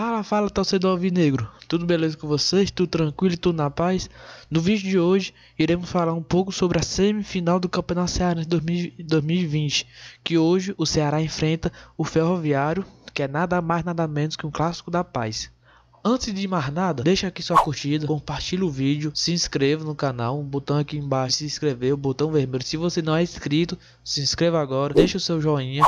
Fala, fala, torcedor alvinegro. Tudo beleza com vocês? Tudo tranquilo e tudo na paz? No vídeo de hoje, iremos falar um pouco sobre a semifinal do Campeonato Cearense 2020, que hoje o Ceará enfrenta o Ferroviário, que é nada mais nada menos que um clássico da paz. Antes de mais nada, deixa aqui sua curtida, compartilha o vídeo, se inscreva no canal, um botão aqui embaixo se inscrever, o botão vermelho. Se você não é inscrito, se inscreva agora, deixa o seu joinha,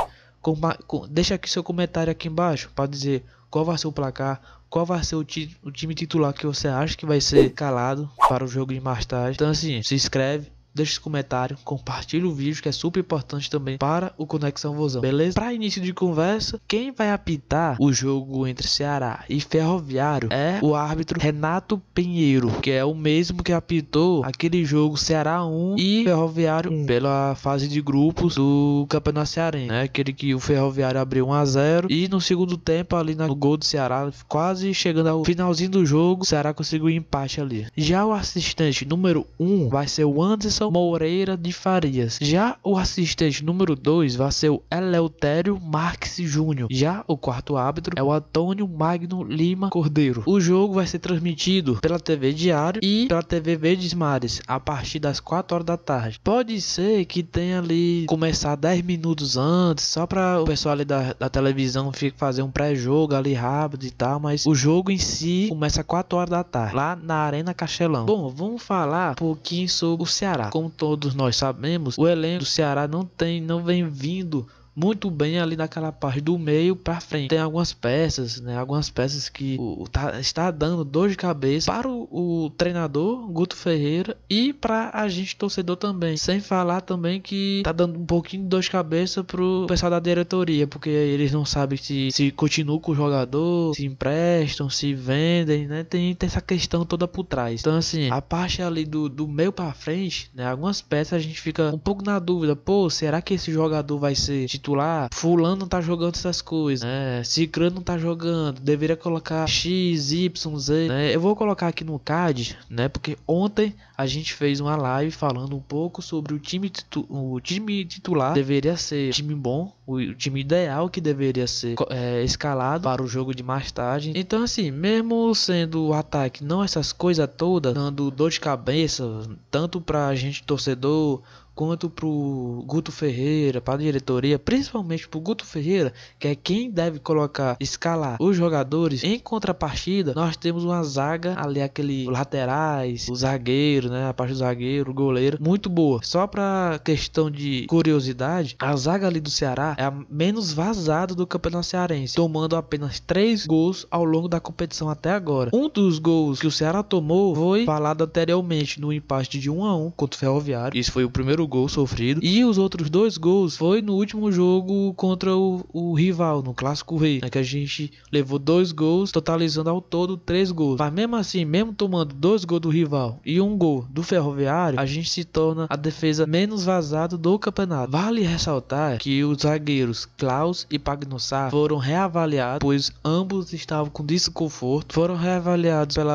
deixa aqui seu comentário aqui embaixo para dizer qual vai ser o placar, qual vai ser o, ti o time titular que você acha que vai ser calado para o jogo de mais tarde. Então assim, se inscreve, deixe seu comentário, compartilhe o vídeo que é super importante também para o Conexão Vozão, beleza? Para início de conversa, quem vai apitar o jogo entre Ceará e Ferroviário é o árbitro Renato Pinheiro, que é o mesmo que apitou aquele jogo Ceará 1 e Ferroviário 1 pela fase de grupos do Campeonato Cearense, né? Aquele que o Ferroviário abriu 1 a 0 e no segundo tempo ali no gol do Ceará, quase chegando ao finalzinho do jogo, o Ceará conseguiu um empate ali. Já o assistente número 1 vai ser o Anderson Moreira de Farias. Já o assistente número 2 vai ser o Eleutério Marques Júnior. Já o quarto árbitro é o Antônio Magno Lima Cordeiro. O jogo vai ser transmitido pela TV Diário e pela TV Verdes Mares a partir das 4 horas da tarde. Pode ser que tenha ali começar 10 minutos antes, só para o pessoal ali da, da televisão fazer um pré-jogo ali rápido e tal, mas o jogo em si começa às 4 horas da tarde, lá na Arena Castelão. Bom, vamos falar um pouquinho sobre o Ceará. Como todos nós sabemos, o elenco do Ceará não tem, não vem vindo muito bem ali naquela parte do meio para frente. Tem algumas peças, né? Algumas peças que o, tá, está dando dor de cabeça para o, o treinador Guto Ferreira e para a gente torcedor também. Sem falar também que tá dando um pouquinho de dor de cabeça pro pessoal da diretoria, porque eles não sabem se, se continuam com o jogador, se emprestam, se vendem, né? Tem, tem essa questão toda por trás. Então, assim, a parte ali do, do meio para frente, né? Algumas peças a gente fica um pouco na dúvida, pô, será que esse jogador vai ser titular, fulano tá jogando essas coisas, né? Cicrano tá jogando, deveria colocar X, Y, Z, né? Eu vou colocar aqui no card, né? Porque ontem a gente fez uma live falando um pouco sobre o time, o time titular deveria ser time bom, o, time ideal que deveria ser é, escalado para o jogo de mais tarde. Então, assim, mesmo sendo o ataque não essas coisas todas, dando dor de cabeça, tanto para a gente torcedor quanto para o Guto Ferreira, para a diretoria, principalmente para o Guto Ferreira, que é quem deve colocar, escalar os jogadores. Em contrapartida, nós temos uma zaga ali, aquele laterais, o zagueiro, né, a parte do zagueiro, o goleiro, muito boa. Só para questão de curiosidade, a zaga ali do Ceará é a menos vazada do Campeonato Cearense, tomando apenas três gols ao longo da competição até agora. Um dos gols que o Ceará tomou foi falado anteriormente no empate de 1 a 1 contra o Ferroviário. Isso foi o primeiro gol sofrido. E os outros dois gols foi no último jogo contra o, o rival, no Clássico Rei, né, que a gente levou dois gols, totalizando ao todo três gols. Mas mesmo assim, mesmo tomando dois gols do rival e um gol do Ferroviário, a gente se torna a defesa menos vazada do campeonato. Vale ressaltar que o zagueiro zagueiros Klaus e Pagnussar foram reavaliados, pois ambos estavam com desconforto, foram reavaliados pelo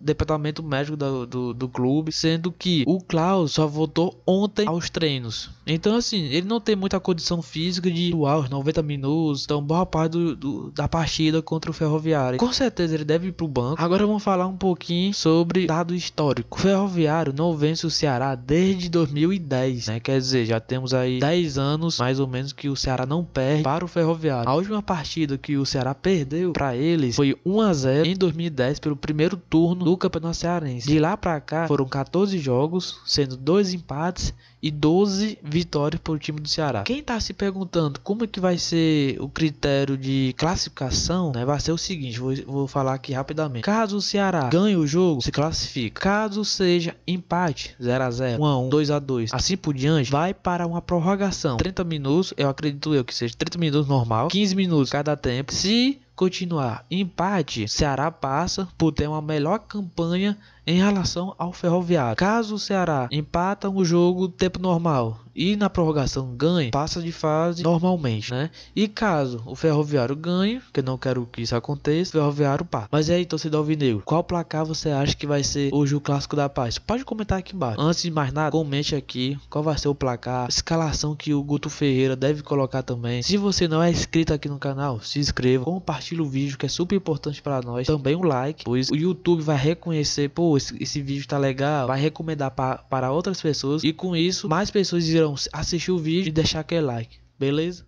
departamento médico do, do, do clube, sendo que o Klaus só voltou ontem aos treinos. Então, assim, ele não tem muita condição física de atuar os 90 minutos, então boa parte do, do, da partida contra o Ferroviário. Com certeza ele deve ir pro banco. Agora vamos falar um pouquinho sobre dado histórico. O Ferroviário não vence o Ceará desde 2010, né? Quer dizer, já temos aí 10 anos mais ou menos que o Ceará Ceará não perde para o Ferroviário. A última partida que o Ceará perdeu para eles foi 1 a 0 em 2010 pelo primeiro turno do Campeonato Cearense. De lá para cá foram 14 jogos, sendo dois empates e 12 vitórias para o time do Ceará. Quem está se perguntando como é que vai ser o critério de classificação, né, vai ser o seguinte, vou, vou falar aqui rapidamente. Caso o Ceará ganhe o jogo, se classifica. Caso seja empate, 0 x 0 1 x 1 2 x 2 assim por diante, vai para uma prorrogação. 30 minutos, eu acredito eu que seja 30 minutos normal, 15 minutos cada tempo. Se continuar empate, Ceará passa por ter uma melhor campanha em relação ao Ferroviário. Caso o Ceará empata o jogo tempo normal e na prorrogação ganhe, passa de fase normalmente, né? E caso o Ferroviário ganhe, que não quero que isso aconteça, o Ferroviário pá. Mas e aí, torcedor alvinegro, qual placar você acha que vai ser hoje o Clássico da Paz? Pode comentar aqui embaixo. Antes de mais nada, comente aqui qual vai ser o placar, escalação que o Guto Ferreira deve colocar também. Se você não é inscrito aqui no canal, se inscreva, compartilhe o vídeo que é super importante para nós. Também um like, pois o YouTube vai reconhecer, pô, esse, esse vídeo tá legal, vai recomendar para outras pessoas e com isso mais pessoas irão então, assistir o vídeo e deixar aquele like, beleza?